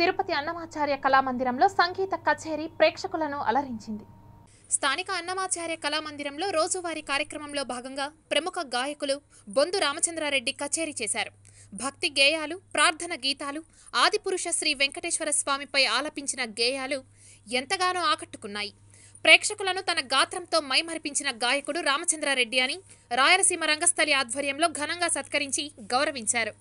తిరుపతి అన్నమాచార్య కళామందిరంలో సంగీత కచేరీ ప్రేక్షకులను అలరించింది స్థానిక అన్నమాచార్య కళామందిరంలో రోజువారీ కార్యక్రమంలో భాగంగా ప్రముఖ గాయకులు బొందు రామచంద్రారెడ్డి కచేరీ చేశారు భక్తి గేయాలు ప్రార్థన గీతాలు ఆదిపురుష శ్రీ వెంకటేశ్వర స్వామిపై ఆలపించిన గేయాలు ఎంతగానో ఆకట్టుకున్నాయి ప్రేక్షకులను తన గాత్రంతో మైమరిపించిన గాయకుడు రామచంద్రారెడ్డి అని రాయలసీమ రంగస్థలి ఆధ్వర్యంలో ఘనంగా సత్కరించి గౌరవించారు